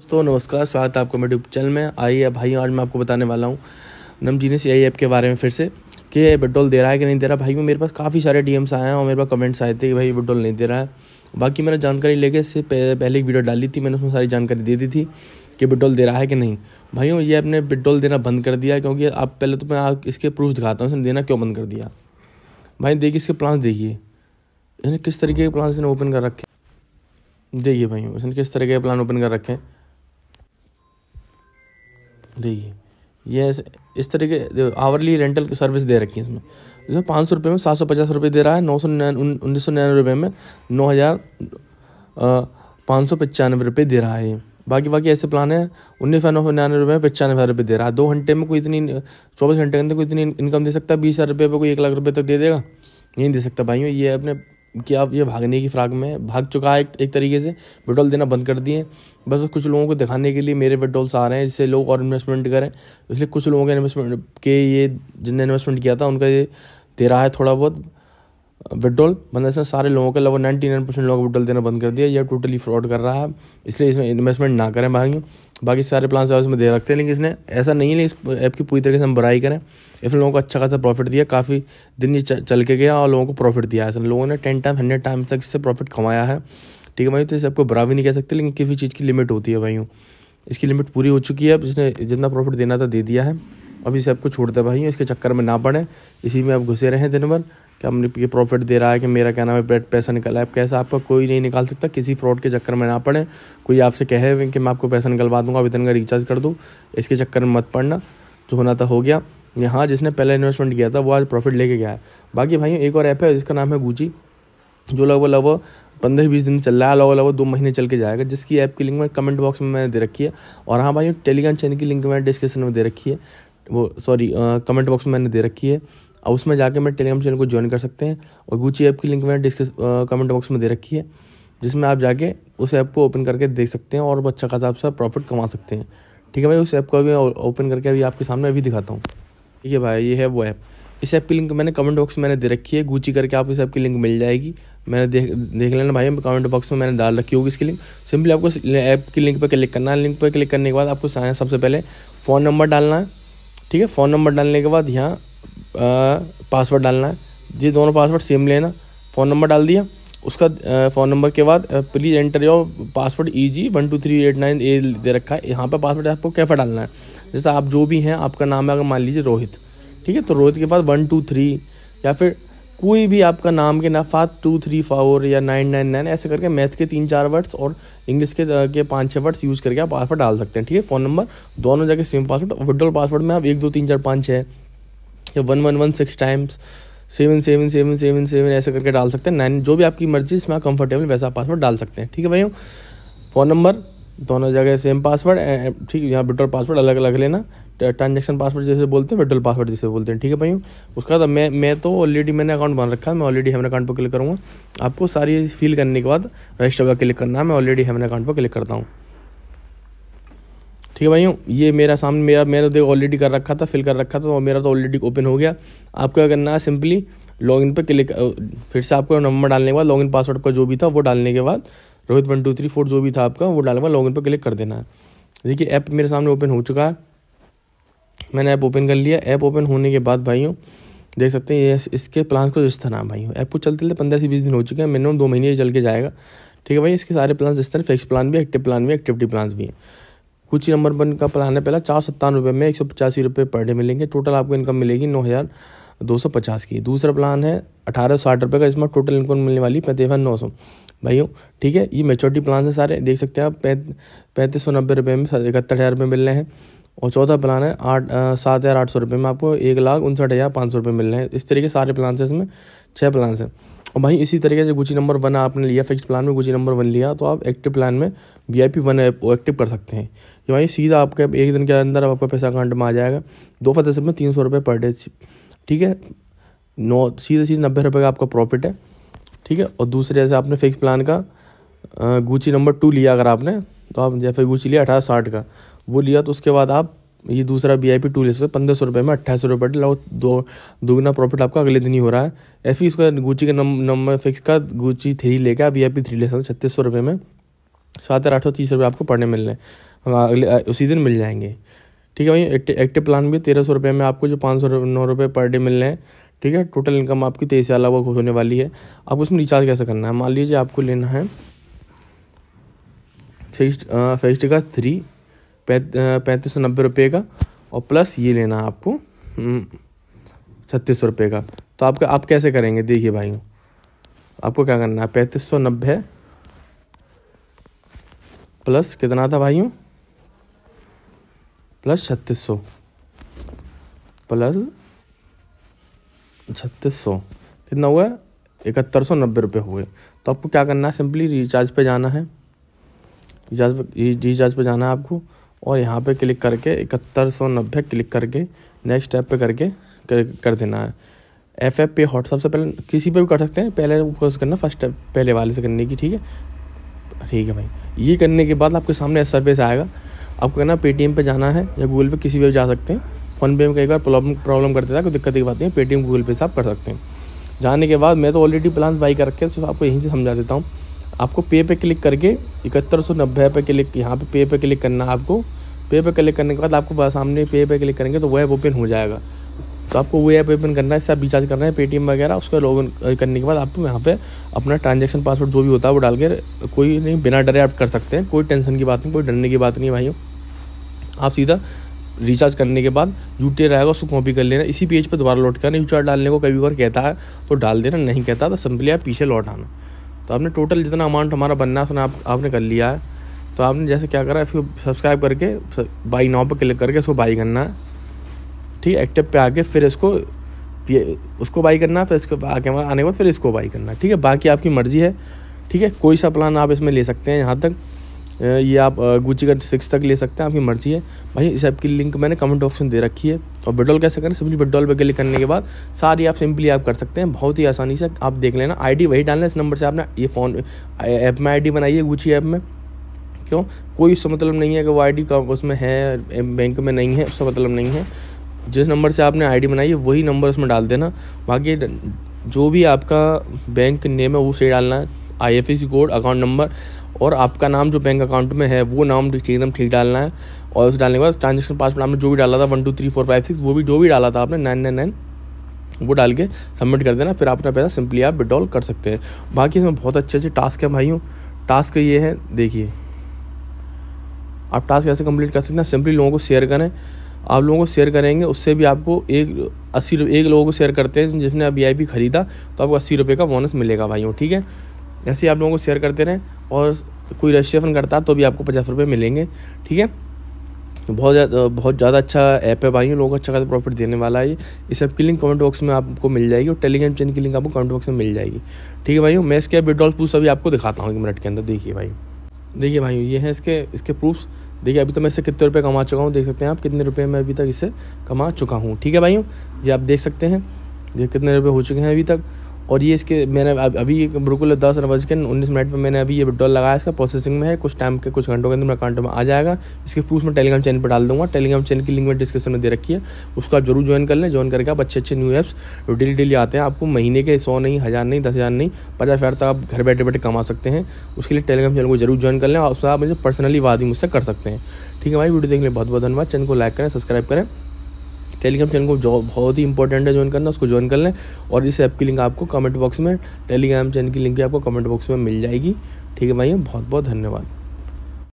दोस्तों नमस्कार स्वागत है आपको मेरे यूट्यूब चैनल में आइए भाई आज मैं आपको बताने वाला हूँ ने से आई ऐप के बारे में फिर से कि ये पेट्रोल दे रहा है कि नहीं दे रहा भाई मेरे पास काफ़ी सारे डी एम्स आए हैं और मेरे पास कमेंट्स आए थे कि भाई पेट्रोल नहीं दे रहा है बाकी मैंने जानकारी लेके इससे पहले एक वीडियो डाली थी मैंने उसमें सारी जानकारी दे दी थी कि पेट्रोल दे रहा है कि नहीं भाइयों ये आपने पेट्रोल देना बंद कर दिया क्योंकि आप पहले तो मैं इसके प्रूफ दिखाता हूँ इसने देना क्यों बंद कर दिया भाई देखिए इसके प्लान देखिए इसने किस तरीके के प्लान इसने ओपन कर रखे देखिए भाई इसने किस तरह के प्लान ओपन कर रखे हैं देखिए ये इस तरीके आवरली रेंटल की सर्विस दे रखी है इसमें जो पाँच सौ रुपये में सात सौ पचास रुपये दे रहा है नौ सौ उन्नीस सौ निन्यानवे रुपये में नौ हज़ार पाँच सौ पचानवे रुपये दे रहा है बाकी बाकी ऐसे प्लान है उन्नीस सौ निन्यानवे रुपये में पचानवे हज़ार रुपये दे रहा है दो घंटे में कोई इतनी चौबीस घंटे के अंदर कोई इतनी इनकम दे सकता है बीस हज़ार रुपये पर कोई एक लाख रुपये तक दे देगा नहीं दे सकता भाइयों ये अपने कि आप ये भागने की फ्राक में भाग चुका है एक, एक तरीके से विड्रॉल देना बंद कर दिए बस कुछ लोगों को दिखाने के लिए मेरे विड्रॉल्स आ रहे हैं जिससे लोग और इन्वेस्टमेंट करें इसलिए कुछ लोगों के इन्वेस्टमेंट के ये जिनने इन्वेस्टमेंट किया था उनका ये दे रहा है थोड़ा बहुत विड्रॉल मतलब इसने सारे लोगों के लगभग नाइन्टी नाइन परसेंट लोगों को विड्रॉल देना बंद कर दिया यह टोटली फ्रॉड कर रहा है इसलिए इसमें इन्वेस्टमेंट ना करें भाई बाकी सारे प्लान्स इसमें दे रखते हैं लेकिन इसने ऐसा नहीं है इस ऐप की पूरी तरीके से हम बुराई करें इसने लोगों को अच्छा खासा प्रॉफिट दिया काफ़ी दिन ये चल के गया और लोगों को प्रॉफिट दिया है इसने लोगों ने टेन टाइम हंड्रेड टाइम तक इससे प्रॉफिट कमाया है ठीक है भाई तो इस ऐप को बुरा भी नहीं कह सकते लेकिन किसी चीज़ की लिमिट होती है भाई इसकी लिमिट पूरी हो चुकी है अब इसने जितना प्रॉफिट देना था दे दिया है अब इस ऐप को छोड़ दे भाई इसके चक्कर में ना पड़े इसी में आप घुसे रहें दिन भर कि हमने ये प्रॉफिट दे रहा है कि मेरा कहना है ब्रेड पैसा निकला है कैसा आपका कोई नहीं निकाल सकता किसी फ्रॉड के चक्कर में ना पड़े कोई आपसे कहे कि मैं आपको पैसा निकलवा दूंगा अभी तो का रिचार्ज कर दूँ इसके चक्कर में मत पड़ना जो तो होना था तो हो गया यहाँ जिसने पहला इन्वेस्टमेंट किया था वो आज प्रॉफिट लेके गया है बाकी भाई एक और ऐप है जिसका नाम है गूची जो लगभग लगभग पंद्रह बीस दिन चल रहा है लगभग लगभग दो महीने चल के जाएगा जिसकी ऐप की लिंक मैं कमेंट बॉक्स में मैंने दे रखी है और हाँ भाई टेलीग्राम चैनल की लिंक मैंने डिस्क्रिप्शन में दे रखी है वो सॉरी कमेंट बॉक्स में मैंने दे रखी है अब उसमें जाके मैं टेलीग्राम चैनल को ज्वाइन कर सकते हैं और गूची ऐप की लिंक मैंने डिस्कस कमेंट बॉक्स में दे रखी है जिसमें आप जाके उस ऐप को ओपन करके देख सकते हैं और अच्छा खासा आपसे प्रॉफिट कमा सकते हैं ठीक है भाई उस ऐप को अभी ओपन करके अभी आपके सामने अभी दिखाता हूँ ठीक है भाई ये है वो ऐप इस ऐप की लिंक मैंने कमेंट बॉक्स में मैंने दे रखी है गूची करके आपको इस ऐप की लिंक मिल जाएगी मैंने देख देख लेना भाई कमेंट बॉक्स में मैंने डाल रखी होगी इसकी लिंक सिंपली आपको ऐप की लिंक पर क्लिक करना है लिंक पर क्लिक करने के बाद आपको सबसे पहले फ़ोन नंबर डालना है ठीक है फ़ोन नंबर डालने के बाद यहाँ पासवर्ड डालना है ये दोनों पासवर्ड सेम लेना फ़ोन नंबर डाल दिया उसका फ़ोन नंबर के बाद please enter your password E G one two three eight nine A दे रखा है यहाँ पर पासवर्ड आपको कैफा डालना है जैसे आप जो भी हैं आपका नाम है अगर मान लीजिए रोहित ठीक है तो रोहित के पास वन टू थ्री या फिर कोई भी आपका नाम के नाफात टू थ्री फोर या नाइन नाइन नाइन ऐसे करके मैथ के तीन चार वर्ड्स और इंग्लिश के के पाँच छः वर्ड्स यूज़ करके आप पासवर्ड डाल सकते हैं ठीक है फ़ोन नंबर दोनों जगह सेम पासवर्ड विड्रॉल पासवर्ड में आप एक दो तीन चार पाँच छः या one one one six times seven seven seven seven seven ऐसे करके डाल सकते हैं नाइन जो भी आपकी मर्जी इसमें आप कंफर्टेबल वैसा पासवर्ड डाल सकते हैं ठीक है भाइयों फ़ोन नंबर दोनों जगह सेम पासवर्ड ठीक है यहाँ विड्रॉल पासवर्ड अलग अलग लेना ट्रांजेक्शन पासवर्ड जैसे बोलते हैं विड्रॉल पासवर्ड जैसे बोलते हैं ठीक है भाइयों उसका बाद मैं मैं तो ऑलरेडी मैंने अकाउंट बना रखा है मैं ऑलरेडी हेमन अकाउंट पर क्लिक करूँगा आपको सारी फिल करने के बाद रजिस्टर पर क्लिक करना है मैं ऑलरेडी हेमन अकाउंट पर क्लिक करता हूँ ठीक है भाइयों ये मेरा सामने मेरा मैंने तो देखो ऑलरेडी कर रखा था फिल कर रखा था और मेरा तो ऑलरेडी ओपन हो गया आपको क्या करना है सिंपली लॉगिन पर क्लिक फिर से आपको नंबर डालने के बाद लॉगिन पासवर्ड का जो भी था वो डालने के बाद Rohit one two three four जो भी था आपका वो डालने के बाद लॉगिन पर क्लिक कर देना है देखिए ऐप मेरे सामने ओपन हो चुका है मैंने ऐप ओपन कर लिया ऐप ओपन होने के बाद भाइयों देख सकते हैं ये इसके प्लान को जिस तरह भाई ऐप को चलते चलते पंद्रह से बीस दिन हो चुके हैं मिनिमम दो महीने चल के जाएगा ठीक है भाई इसके सारे प्लान्स इस तरह फिक्स प्लान भी एक्टिव प्लान भी एक्टिविटी प्लान्स भी हैं कुछ ही नंबर वन का प्लान है पहला चार सत्तान रुपये में एक सौ पचासी रुपये पर डे मिलेंगे टोटल आपको इनकम मिलेगी नौ हज़ार दो सौ पचास की दूसरा प्लान है अठारह सौ साठ रुपये का इसमें टोटल इनकम मिलने वाली पैंतीस हज़ार नौ सौ भाइयों ठीक है ये मेचोरिटी प्लान है सारे देख सकते हैं आप पैंतीस सौ नब्बे रुपये में इकहत्तर हज़ार रुपये मिल रहे हैं और चौथा प्लान है आठ सात हज़ार आठ सौ रुपये में आपको एक लाख उनसठ हज़ार पाँच सौ रुपये मिल रहे हैं इस तरीके सारे प्लान हैं इसमें छः प्लान हैं और भाई इसी तरीके से गुची नंबर वन आपने लिया फिक्स प्लान में गुची नंबर वन लिया तो आप एक्टिव प्लान में V I P one app active कर सकते हैं भाई सीधा आपके एक दिन के अंदर आपका पैसा अकाउंट में आ जाएगा दो फतेह में तीन सौ रुपये पर डे ठीक है नौ सीधे सीधे नब्बे रुपये का आपका प्रॉफिट है ठीक है और दूसरे जैसे आपने फिक्स प्लान का गुची नंबर टू लिया अगर आपने तो आप जैसे गुची लिया अठारह साठ का वो लिया तो उसके बाद आप ये दूसरा वी आई पी टू लेस पंद्रह सौ रुपये में अट्ठाईस सौ रुपये लाओ दो दोगुना प्रॉफिट आपका अगले दिन ही हो रहा है ऐसे ही उसका गुची का नंबर फिक्स का गुची थ्री लेकर वी आई पी थ्री लेस छत्तीस सौ रुपये में सात हज़ार आठ सौ तीस रुपये आपको पढ़ने मिल रहे हैं अगले उसी दिन मिल जाएंगे ठीक है वहीं एक्टिव प्लान भी तेरह सौ रुपये में आपको जो पाँच सौ नौ रुपये पर डे मिल रहे हैं ठीक है टोटल इनकम आपकी तेईस हज़ार लगभग होने वाली है आप उसमें रिचार्ज कैसे करना है मान लीजिए आपको लेना है फेस्ट फेस्ट का थ्री पैंतीस सौ नब्बे रुपये का और प्लस ये लेना है आपको हम्म, छत्तीस सौ रुपये का तो आपका आप कैसे करेंगे देखिए भाइयों आपको क्या करना है पैंतीस सौ नब्बे प्लस कितना था भाइयों प्लस छत्तीस सौ प्लस छत्तीस सौ कितना हुआ इकहत्तर सौ नब्बे रुपये हुए तो आपको क्या करना है सिंपली रिचार्ज पे जाना है रिचार्ज पे रिचार्ज पे जाना है आपको और यहाँ पे क्लिक करके इकहत्तर सौ नब्बे क्लिक करके नेक्स्ट ऐप पे करके कर, कर देना है एफ एफ पे हॉट सबसे पहले किसी पे भी कर सकते हैं पहले फोकस करना फर्स्ट स्टेप पहले वाले से करने की ठीक है ठीक है भाई ये करने के बाद आपके सामने सर्विस आएगा आपको कहना पेटीएम पे जाना है या गूगल पे किसी पे भी जा सकते हैं फ़ोनपे में कई बार प्रॉब्लम प्रॉब्लम करते थे कोई दिक्कत की बात नहीं है पेटीएम गूगल पे से आप कर सकते हैं जाने के बाद मैं तो ऑलरेडी प्लान बाई करके सिर्फ आपको यहीं से समझा देता हूँ आपको पे पे क्लिक करके इकहत्तर सौ नब्बे पे क्लिक यहाँ पे पे पे क्लिक करना है आपको पे पे क्लिक करने के बाद आपको सामने पे पे क्लिक करेंगे तो वो ऐप ओपन हो जाएगा तो आपको वो ऐप ओपन करना है इससे आप रिचार्ज करना है पेटीएम वगैरह उसका लॉग करने के बाद आपको यहाँ पे अपना ट्रांजेक्शन पासवर्ड जो भी होता है वो डाल के कोई नहीं बिना डरे आप कर सकते हैं कोई टेंशन की बात नहीं कोई डरने की बात नहीं भाई आप सीधा रिचार्ज करने के बाद यू रहेगा उसको कॉपी कर लेना इसी पेज पर दोबारा लौट करना यू डालने को कभी बार कहता है तो डाल देना नहीं कहता तो सिंपली आप पीछे लौट आना तो आपने टोटल जितना अमाउंट हमारा बनना सुना आप, आपने कर लिया है तो आपने जैसे क्या करा इसको सब्सक्राइब करके बाई नाव पर क्लिक करके इसको बाई करना है ठीक है एक्टिव पे आके फिर इसको ये उसको बाई करना फिर इसको आके आने के बाद फिर इसको बाई करना ठीक है बाकी आपकी मर्ज़ी है ठीक है कोई सा प्लान आप इसमें ले सकते हैं यहाँ तक ये आप गुची का सिक्स तक ले सकते हैं आपकी मर्जी है भाई इस ऐप की लिंक मैंने कमेंट ऑप्शन दे रखी है और विड्रॉल कैसे करें सिंपली विड्रॉल पर क्लिक करने के बाद सारी आप सिंपली आप कर सकते हैं बहुत ही आसानी से आप देख लेना आईडी वही डालना इस नंबर से आपने ये फ़ोन ऐप में आईडी बनाई है गुची ऐप में क्यों कोई उससे मतलब नहीं है कि वो आई डी उसमें है बैंक में नहीं है उसका मतलब नहीं है जिस नंबर से आपने आईडी बनाई है वही नंबर उसमें डाल देना बाकी जो भी आपका बैंक नेम है वो सही डालना I F code account number और आपका नाम जो बैंक अकाउंट में है वो नाम एकदम ठीक डालना है और उस डालने के बाद ट्रांजेक्शन पासवर्ड आपने जो भी डाला था one two three four five six वो भी जो भी डाला था आपने नाइन नाइन नाइन वो डाल के सबमिट कर देना फिर आप अपना पैसा सिंपली आप विड्रॉल कर सकते हैं बाकी इसमें बहुत अच्छे अच्छे टास्क हैं भाइयों टास्क ये है देखिए आप टास्क कैसे कंप्लीट कर सकते हैं सिंपली लोगों को शेयर करें आप लोगों को शेयर करेंगे उससे भी आपको एक अस्सी एक लोगों को शेयर करते हैं जिसने अभी आई पी ख़रीदा तो आपको अस्सी रुपये का बोनस मिलेगा भाइयों ठीक है ऐसे ही आप लोगों को शेयर करते रहें और कोई रजिस्ट्रेशन करता तो भी आपको पचास रुपये मिलेंगे ठीक है बहुत ज़्यादा बहुत ज़्यादा अच्छा ऐप है भाई लोगों को अच्छा खासा प्रॉफिट देने वाला है इस ऐप की लिंक कमेंट बॉक्स में आपको मिल जाएगी और टेलीग्राम चैनल की लिंक आपको कमेंट बॉक्स में मिल जाएगी ठीक है भाई मैं इसके विड्रॉल प्रूफ अभी आपको दिखाता हूँ एक मिनट के अंदर देखिए भाई देखिए भाई ये हैं इसके इसके प्रूफ्स देखिए अभी तो मैं इससे कितने रुपये कमा चुका हूँ देख सकते हैं आप कितने रुपये मैं अभी तक इसे कमा चुका हूँ ठीक है भाई ये आप देख सकते हैं ये कितने रुपये हो चुके हैं अभी तक और ये इसके मैंने अभी बिल्कुल दस बज के उन्नीस मिनट में मैंने अभी ये विड्रॉल लगाया इसका प्रोसेसिंग में है कुछ टाइम के कुछ घंटों के अंदर मेरे अकाउंट में आ जाएगा इसके प्रूफ मैं टेलीग्राम चैनल पर डाल दूंगा टेलीग्राम चैनल की लिंक में डिस्क्रिप्शन में दे रखी है उसको आप जरूर ज्वाइन कर लें ज्वाइन करके आप अच्छे अच्छे न्यू एप्स डेली डेली आते हैं आपको महीने के सौ नहीं हज़ार नहीं दस हज़ार नहीं पचास हज़ार तक आप घर बैठे बैठे कमा सकते हैं उसके लिए टेलीग्राम चैनल को जरूर ज्वाइन कर लें और उसमें आप मुझे पर्सनली वादी मुझसे कर सकते हैं ठीक है भाई वीडियो देखने बहुत बहुत धन्यवाद चैनल को लाइक करें सब्सक्राइब करें टेलीग्राम चैनल को जो बहुत ही इंपॉर्टेंट है ज्वाइन करना उसको ज्वाइन कर लें और इस ऐप की लिंक आपको कमेंट बॉक्स में टेलीग्राम चैनल की लिंक भी आपको कमेंट बॉक्स में मिल जाएगी ठीक है भाई बहुत बहुत धन्यवाद